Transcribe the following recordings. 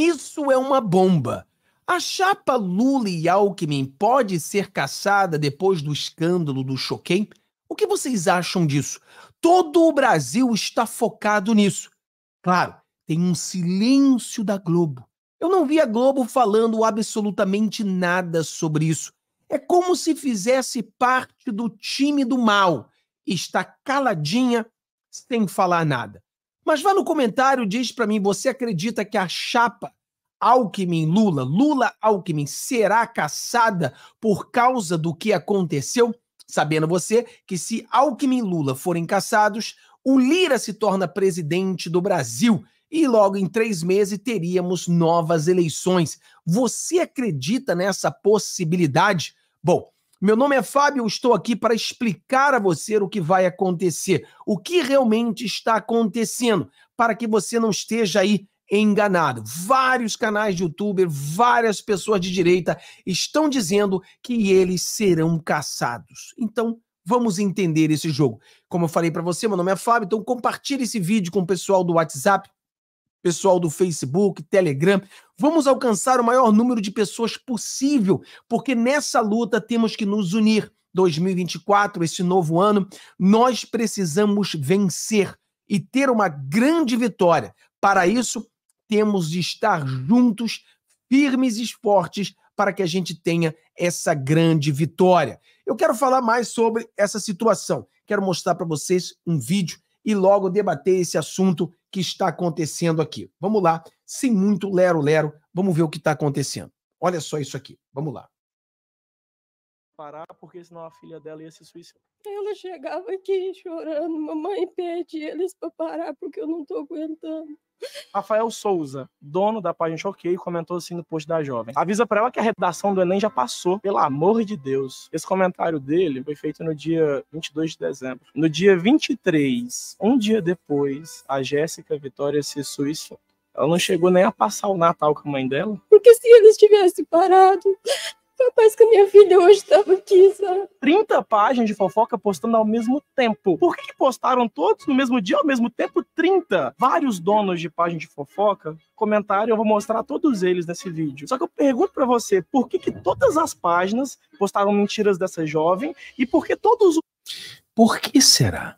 Isso é uma bomba. A chapa Lula e Alckmin pode ser caçada depois do escândalo do Choquem? O que vocês acham disso? Todo o Brasil está focado nisso. Claro, tem um silêncio da Globo. Eu não vi a Globo falando absolutamente nada sobre isso. É como se fizesse parte do time do mal. Está caladinha, sem falar nada. Mas vá no comentário, diz para mim, você acredita que a chapa Alckmin Lula, Lula Alckmin será caçada por causa do que aconteceu? Sabendo você que se Alckmin e Lula forem caçados, o Lira se torna presidente do Brasil e logo em três meses teríamos novas eleições. Você acredita nessa possibilidade? Bom, meu nome é Fábio, estou aqui para explicar a você o que vai acontecer, o que realmente está acontecendo, para que você não esteja aí enganado. Vários canais de youtuber, várias pessoas de direita estão dizendo que eles serão caçados. Então, vamos entender esse jogo. Como eu falei para você, meu nome é Fábio, então compartilhe esse vídeo com o pessoal do WhatsApp pessoal do Facebook, Telegram. Vamos alcançar o maior número de pessoas possível, porque nessa luta temos que nos unir. 2024, esse novo ano, nós precisamos vencer e ter uma grande vitória. Para isso, temos de estar juntos, firmes e fortes, para que a gente tenha essa grande vitória. Eu quero falar mais sobre essa situação. Quero mostrar para vocês um vídeo e logo debater esse assunto que está acontecendo aqui. Vamos lá, sem muito lero-lero, vamos ver o que está acontecendo. Olha só isso aqui, vamos lá parar, porque senão a filha dela ia se suicidar. Ela chegava aqui chorando, mamãe, pede eles para parar, porque eu não estou aguentando. Rafael Souza, dono da página Choquei, comentou assim no post da jovem. Avisa para ela que a redação do Enem já passou, pelo amor de Deus. Esse comentário dele foi feito no dia 22 de dezembro. No dia 23, um dia depois, a Jéssica Vitória se suicidou. Ela não chegou nem a passar o Natal com a mãe dela. Porque se eles tivessem parado, Rapaz, que a minha filha hoje estava aqui, sabe? 30 páginas de fofoca postando ao mesmo tempo. Por que, que postaram todos no mesmo dia, ao mesmo tempo? 30. Vários donos de página de fofoca comentaram, eu vou mostrar todos eles nesse vídeo. Só que eu pergunto para você, por que, que todas as páginas postaram mentiras dessa jovem e por que todos. Por que será?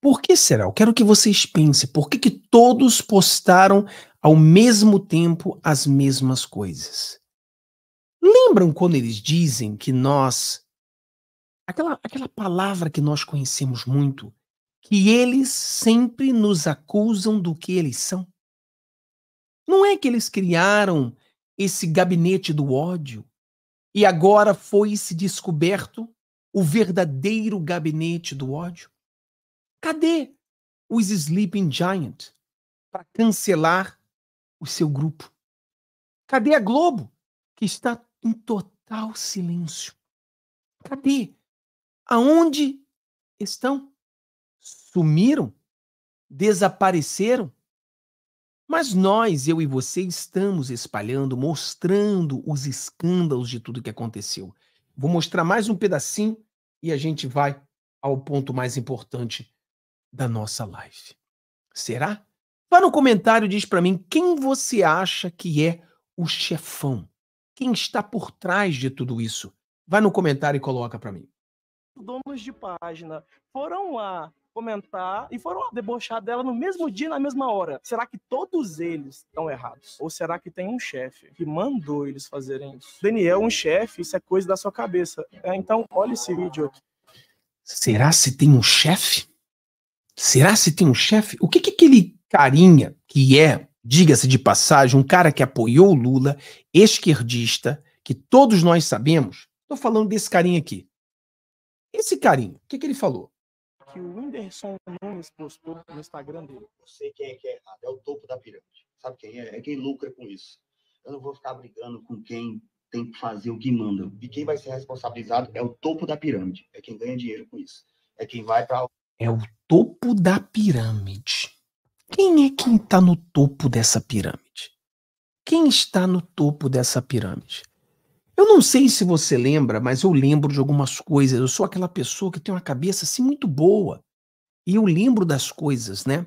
Por que será? Eu quero que vocês pensem. Por que, que todos postaram ao mesmo tempo as mesmas coisas? Lembram quando eles dizem que nós. Aquela, aquela palavra que nós conhecemos muito, que eles sempre nos acusam do que eles são? Não é que eles criaram esse gabinete do ódio e agora foi-se descoberto o verdadeiro gabinete do ódio? Cadê os Sleeping Giant para cancelar o seu grupo? Cadê a Globo, que está em total silêncio. Cadê? Aonde estão? Sumiram? Desapareceram? Mas nós, eu e você, estamos espalhando, mostrando os escândalos de tudo que aconteceu. Vou mostrar mais um pedacinho e a gente vai ao ponto mais importante da nossa live. Será? Vá no comentário e diz para mim quem você acha que é o chefão quem está por trás de tudo isso? Vai no comentário e coloca para mim. Donos de página foram lá comentar e foram debochar dela no mesmo dia, na mesma hora. Será que todos eles estão errados? Ou será que tem um chefe que mandou eles fazerem isso? Daniel, um chefe, isso é coisa da sua cabeça. É, então, olha esse vídeo aqui. Será se tem um chefe? Será se tem um chefe? O que que aquele carinha que é diga-se de passagem, um cara que apoiou o Lula, esquerdista, que todos nós sabemos. Estou falando desse carinha aqui. Esse carinho, o que, que ele falou? Que o Whindersson Nunes postou no Instagram dele. Eu sei quem é que é errado, é o topo da pirâmide. Sabe quem é? É quem lucra com isso. Eu não vou ficar brigando com quem tem que fazer o que manda. E quem vai ser responsabilizado é o topo da pirâmide. É quem ganha dinheiro com isso. É quem vai para. É o topo da pirâmide. Quem é quem está no topo dessa pirâmide? Quem está no topo dessa pirâmide? Eu não sei se você lembra, mas eu lembro de algumas coisas. Eu sou aquela pessoa que tem uma cabeça assim muito boa. E eu lembro das coisas, né?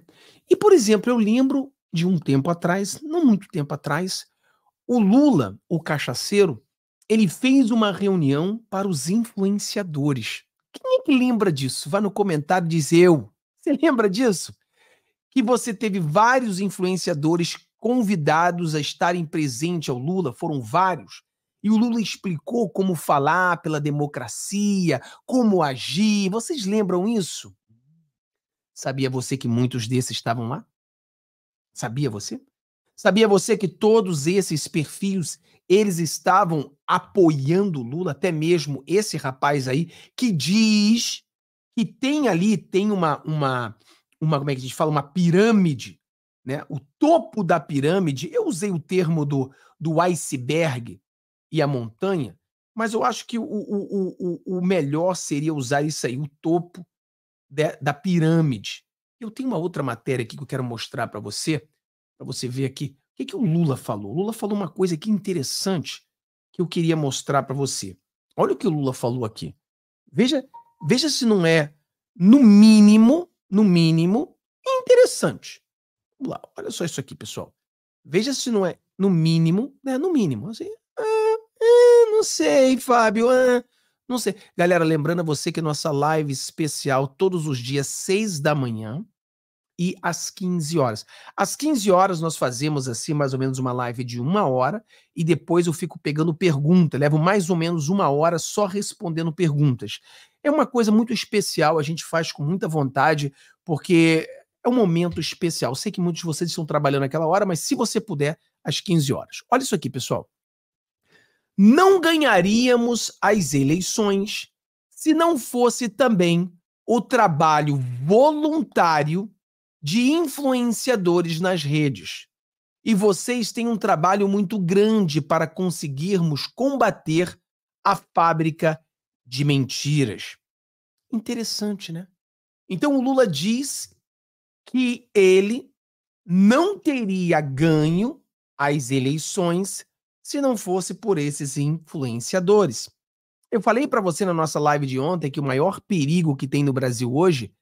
E, por exemplo, eu lembro de um tempo atrás, não muito tempo atrás, o Lula, o cachaceiro, ele fez uma reunião para os influenciadores. Quem é que lembra disso? Vá no comentário e diz eu. Você lembra disso? que você teve vários influenciadores convidados a estarem presentes ao Lula, foram vários. E o Lula explicou como falar pela democracia, como agir. Vocês lembram isso? Sabia você que muitos desses estavam lá? Sabia você? Sabia você que todos esses perfis eles estavam apoiando Lula, até mesmo esse rapaz aí que diz que tem ali tem uma uma uma, como é que a gente fala, uma pirâmide, né? O topo da pirâmide, eu usei o termo do, do iceberg e a montanha, mas eu acho que o, o, o, o melhor seria usar isso aí, o topo de, da pirâmide. Eu tenho uma outra matéria aqui que eu quero mostrar para você, para você ver aqui. O que, que o Lula falou? O Lula falou uma coisa aqui interessante que eu queria mostrar para você. Olha o que o Lula falou aqui. Veja, veja se não é, no mínimo, no mínimo, interessante. Vamos lá, olha só isso aqui, pessoal. Veja se não é no mínimo, né? No mínimo, assim. Ah, ah, não sei, Fábio. Ah, não sei. Galera, lembrando a você que nossa live especial todos os dias, seis da manhã, e às 15 horas. Às 15 horas nós fazemos assim mais ou menos uma live de uma hora e depois eu fico pegando pergunta, levo mais ou menos uma hora só respondendo perguntas. É uma coisa muito especial, a gente faz com muita vontade, porque é um momento especial. Sei que muitos de vocês estão trabalhando naquela hora, mas se você puder, às 15 horas. Olha isso aqui, pessoal. Não ganharíamos as eleições se não fosse também o trabalho voluntário de influenciadores nas redes. E vocês têm um trabalho muito grande para conseguirmos combater a fábrica de mentiras. Interessante, né? Então o Lula diz que ele não teria ganho as eleições se não fosse por esses influenciadores. Eu falei para você na nossa live de ontem que o maior perigo que tem no Brasil hoje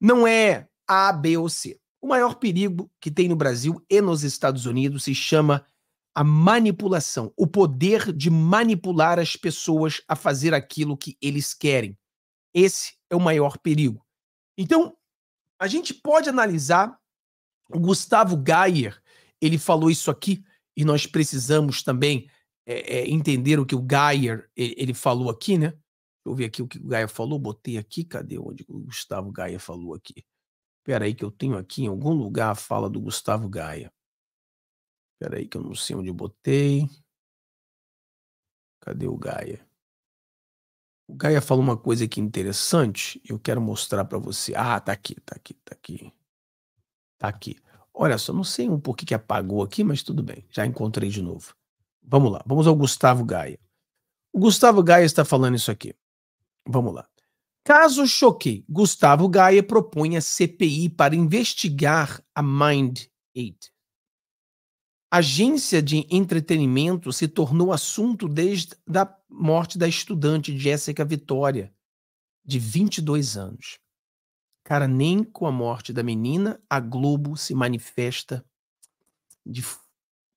não é a, B ou C. O maior perigo que tem no Brasil e nos Estados Unidos se chama a manipulação, o poder de manipular as pessoas a fazer aquilo que eles querem. Esse é o maior perigo. Então, a gente pode analisar o Gustavo Geyer, ele falou isso aqui, e nós precisamos também é, é, entender o que o Geyer ele, ele, falou aqui, né? Deixa eu ver aqui o que o Geyer falou, botei aqui, cadê onde o Gustavo Geyer falou aqui? aí que eu tenho aqui em algum lugar a fala do Gustavo Gaia. aí que eu não sei onde eu botei. Cadê o Gaia? O Gaia falou uma coisa aqui é interessante, eu quero mostrar para você. Ah, tá aqui, tá aqui, tá aqui. Tá aqui. Olha só, não sei um por que apagou aqui, mas tudo bem, já encontrei de novo. Vamos lá, vamos ao Gustavo Gaia. O Gustavo Gaia está falando isso aqui. Vamos lá. Caso choque, Gustavo Gaia propõe a CPI para investigar a Mind Aid. Agência de entretenimento se tornou assunto desde a morte da estudante Jéssica Vitória, de 22 anos. Cara, nem com a morte da menina a Globo se manifesta de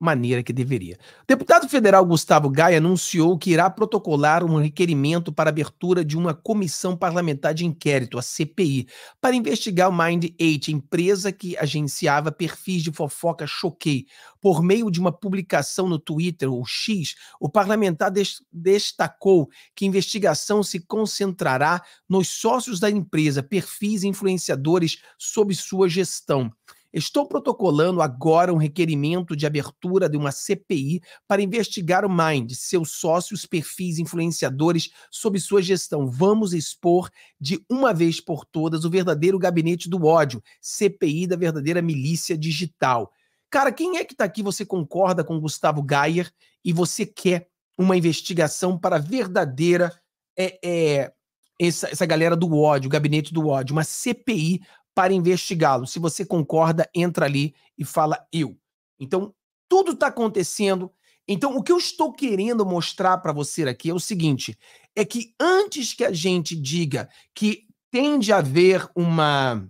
maneira que deveria. O deputado federal Gustavo Gaia anunciou que irá protocolar um requerimento para abertura de uma comissão parlamentar de inquérito, a CPI, para investigar o Mind8, empresa que agenciava perfis de fofoca choquei. Por meio de uma publicação no Twitter, o X, o parlamentar des destacou que a investigação se concentrará nos sócios da empresa, perfis influenciadores sob sua gestão. Estou protocolando agora um requerimento de abertura de uma CPI para investigar o Mind, seus sócios, perfis influenciadores sob sua gestão. Vamos expor de uma vez por todas o verdadeiro gabinete do ódio, CPI da verdadeira milícia digital. Cara, quem é que está aqui? Você concorda com Gustavo Geyer e você quer uma investigação para a verdadeira é, é, essa, essa galera do ódio, o gabinete do ódio, uma CPI para investigá-lo. Se você concorda, entra ali e fala eu. Então, tudo está acontecendo. Então, o que eu estou querendo mostrar para você aqui é o seguinte: é que antes que a gente diga que tende a haver uma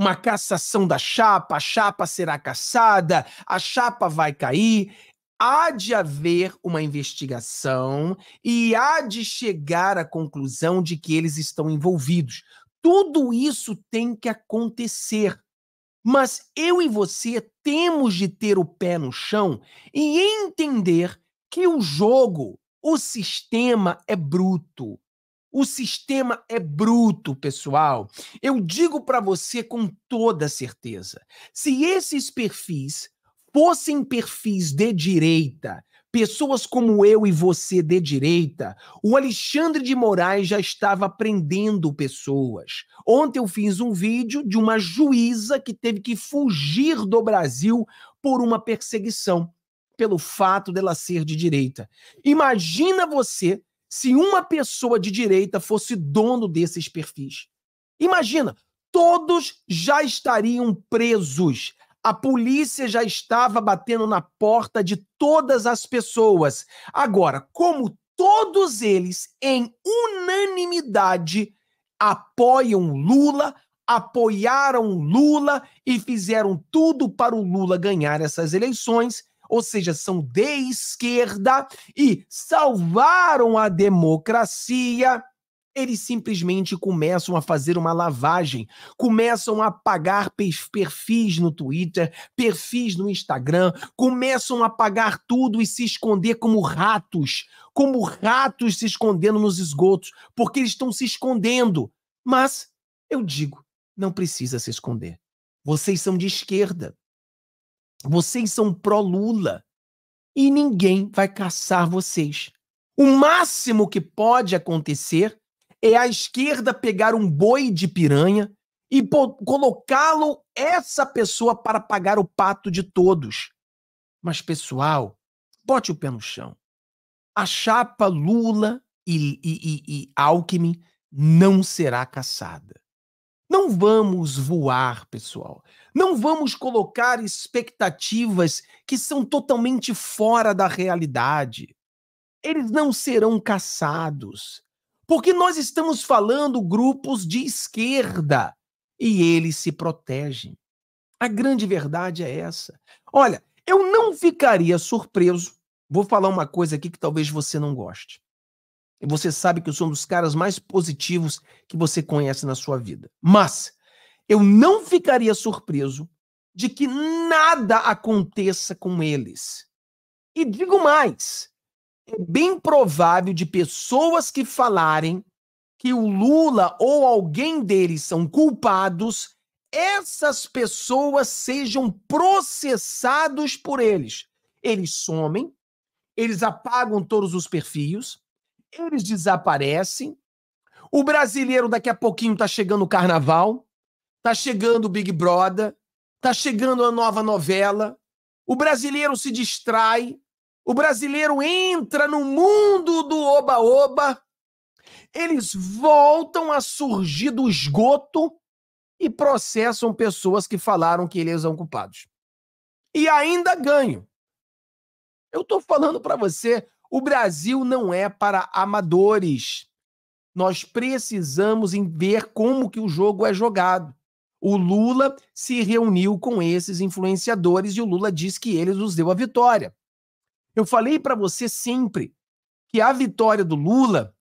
uma cassação da chapa, a chapa será cassada, a chapa vai cair, há de haver uma investigação e há de chegar à conclusão de que eles estão envolvidos. Tudo isso tem que acontecer. Mas eu e você temos de ter o pé no chão e entender que o jogo, o sistema é bruto. O sistema é bruto, pessoal. Eu digo para você com toda certeza: se esses perfis fossem perfis de direita, Pessoas como eu e você de direita, o Alexandre de Moraes já estava prendendo pessoas. Ontem eu fiz um vídeo de uma juíza que teve que fugir do Brasil por uma perseguição, pelo fato dela ser de direita. Imagina você se uma pessoa de direita fosse dono desses perfis. Imagina, todos já estariam presos a polícia já estava batendo na porta de todas as pessoas. Agora, como todos eles, em unanimidade, apoiam Lula, apoiaram Lula e fizeram tudo para o Lula ganhar essas eleições, ou seja, são de esquerda e salvaram a democracia eles simplesmente começam a fazer uma lavagem, começam a apagar perfis no Twitter, perfis no Instagram, começam a apagar tudo e se esconder como ratos, como ratos se escondendo nos esgotos, porque eles estão se escondendo. Mas eu digo, não precisa se esconder. Vocês são de esquerda. Vocês são pró-Lula. E ninguém vai caçar vocês. O máximo que pode acontecer é a esquerda pegar um boi de piranha e colocá-lo, essa pessoa, para pagar o pato de todos. Mas, pessoal, bote o pé no chão. A chapa Lula e, e, e, e Alckmin não será caçada. Não vamos voar, pessoal. Não vamos colocar expectativas que são totalmente fora da realidade. Eles não serão caçados. Porque nós estamos falando grupos de esquerda e eles se protegem. A grande verdade é essa. Olha, eu não ficaria surpreso. Vou falar uma coisa aqui que talvez você não goste. E você sabe que eu sou um dos caras mais positivos que você conhece na sua vida. Mas eu não ficaria surpreso de que nada aconteça com eles. E digo mais: é bem provável de pessoas que falarem que o Lula ou alguém deles são culpados, essas pessoas sejam processados por eles. Eles somem, eles apagam todos os perfis, eles desaparecem. O brasileiro daqui a pouquinho tá chegando o carnaval, tá chegando o Big Brother, tá chegando a nova novela. O brasileiro se distrai, o brasileiro entra no mundo do oba-oba, eles voltam a surgir do esgoto e processam pessoas que falaram que eles são culpados. E ainda ganham. Eu estou falando para você, o Brasil não é para amadores. Nós precisamos ver como que o jogo é jogado. O Lula se reuniu com esses influenciadores e o Lula diz que eles nos deu a vitória. Eu falei para você sempre que a vitória do Lula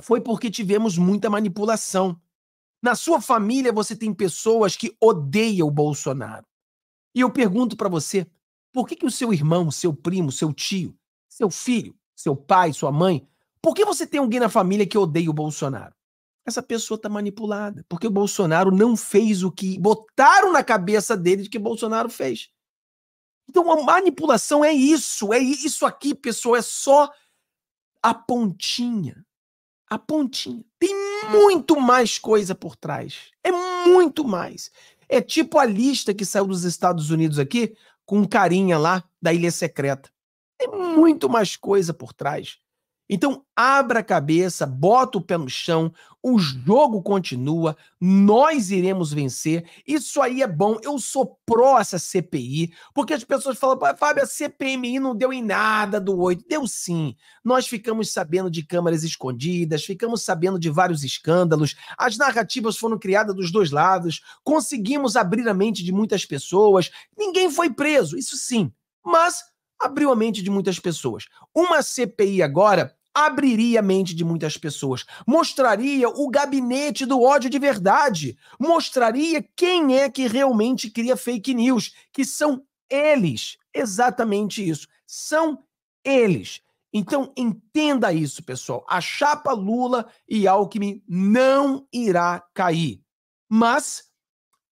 foi porque tivemos muita manipulação. Na sua família você tem pessoas que odeiam o Bolsonaro. E eu pergunto para você, por que, que o seu irmão, seu primo, seu tio, seu filho, seu pai, sua mãe, por que você tem alguém na família que odeia o Bolsonaro? Essa pessoa está manipulada, porque o Bolsonaro não fez o que botaram na cabeça dele de que Bolsonaro fez. Então a manipulação é isso, é isso aqui, pessoal, é só a pontinha. A pontinha. Tem muito mais coisa por trás. É muito mais. É tipo a lista que saiu dos Estados Unidos aqui, com carinha lá da Ilha Secreta. Tem muito mais coisa por trás. Então, abra a cabeça, bota o pé no chão, o jogo continua, nós iremos vencer. Isso aí é bom. Eu sou pró essa CPI, porque as pessoas falam, Fábio, a CPMI não deu em nada do 8. Deu sim. Nós ficamos sabendo de câmaras escondidas, ficamos sabendo de vários escândalos, as narrativas foram criadas dos dois lados, conseguimos abrir a mente de muitas pessoas, ninguém foi preso, isso sim. Mas abriu a mente de muitas pessoas. Uma CPI agora abriria a mente de muitas pessoas, mostraria o gabinete do ódio de verdade, mostraria quem é que realmente cria fake news, que são eles. Exatamente isso. São eles. Então entenda isso, pessoal. A chapa Lula e Alckmin não irá cair. Mas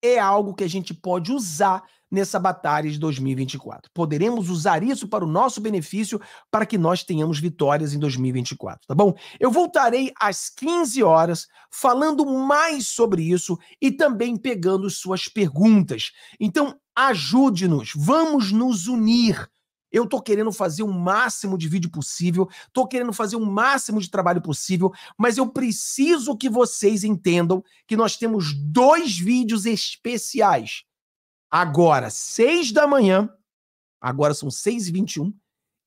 é algo que a gente pode usar nessa batalha de 2024. Poderemos usar isso para o nosso benefício para que nós tenhamos vitórias em 2024, tá bom? Eu voltarei às 15 horas falando mais sobre isso e também pegando suas perguntas. Então, ajude-nos, vamos nos unir eu tô querendo fazer o máximo de vídeo possível, tô querendo fazer o máximo de trabalho possível, mas eu preciso que vocês entendam que nós temos dois vídeos especiais. Agora, seis da manhã, agora são seis e vinte e um,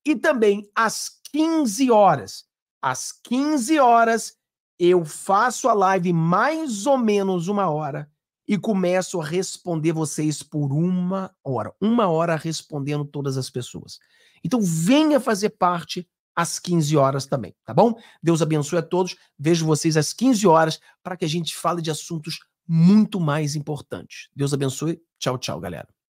e também às quinze horas. Às quinze horas, eu faço a live mais ou menos uma hora e começo a responder vocês por uma hora. Uma hora respondendo todas as pessoas. Então venha fazer parte às 15 horas também, tá bom? Deus abençoe a todos. Vejo vocês às 15 horas para que a gente fale de assuntos muito mais importantes. Deus abençoe. Tchau, tchau, galera.